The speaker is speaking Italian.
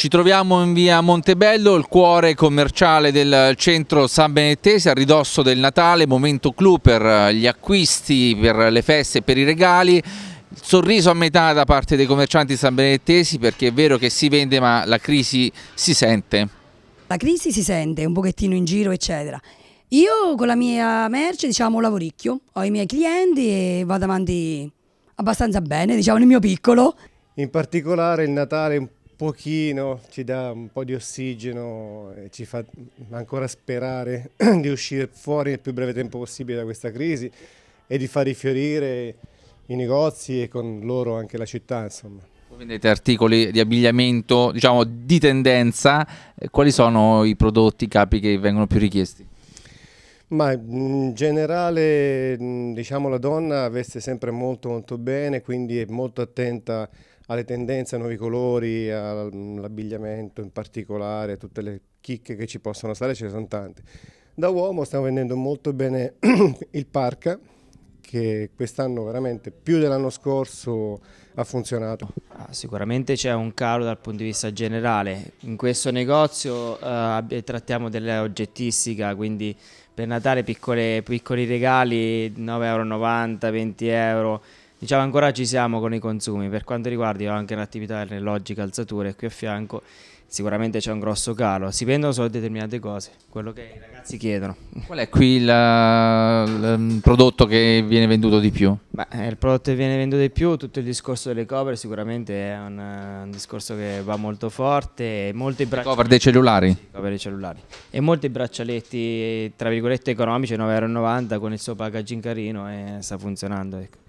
Ci troviamo in via Montebello, il cuore commerciale del centro San Benettese, a ridosso del Natale, momento clou per eh, gli acquisti, per le feste per i regali. Sorriso a metà da parte dei commercianti sanbenettesi perché è vero che si vende ma la crisi si sente. La crisi si sente un pochettino in giro eccetera. Io con la mia merce diciamo lavoricchio, ho i miei clienti e vado avanti abbastanza bene diciamo nel mio piccolo. In particolare il Natale è un pochino, ci dà un po' di ossigeno e ci fa ancora sperare di uscire fuori nel più breve tempo possibile da questa crisi e di far rifiorire i negozi e con loro anche la città. Insomma. Vendete articoli di abbigliamento, diciamo di tendenza, eh, quali sono i prodotti, i capi che vengono più richiesti? Ma in generale, mm, diciamo, la donna veste sempre molto molto bene, quindi è molto attenta alle tendenze, ai nuovi colori, all'abbigliamento in particolare, a tutte le chicche che ci possono stare, ce ne sono tante. Da uomo stiamo vendendo molto bene il parca, che quest'anno veramente più dell'anno scorso ha funzionato? Ah, sicuramente c'è un calo dal punto di vista generale, in questo negozio eh, trattiamo dell'oggettistica, quindi per Natale piccole, piccoli regali 9,90 euro, 20 euro, Diciamo ancora ci siamo con i consumi, per quanto riguarda anche l'attività delle logiche calzature qui a fianco sicuramente c'è un grosso calo, si vendono solo determinate cose, quello che i ragazzi chiedono. Qual è qui il prodotto che viene venduto di più? Beh, il prodotto che viene venduto di più, tutto il discorso delle cover sicuramente è un, eh, un discorso che va molto forte, molte cover dei cellulari? Sì, cover dei cellulari e molti braccialetti tra virgolette economici 9,90 euro con il suo packaging carino e sta funzionando. Ecco.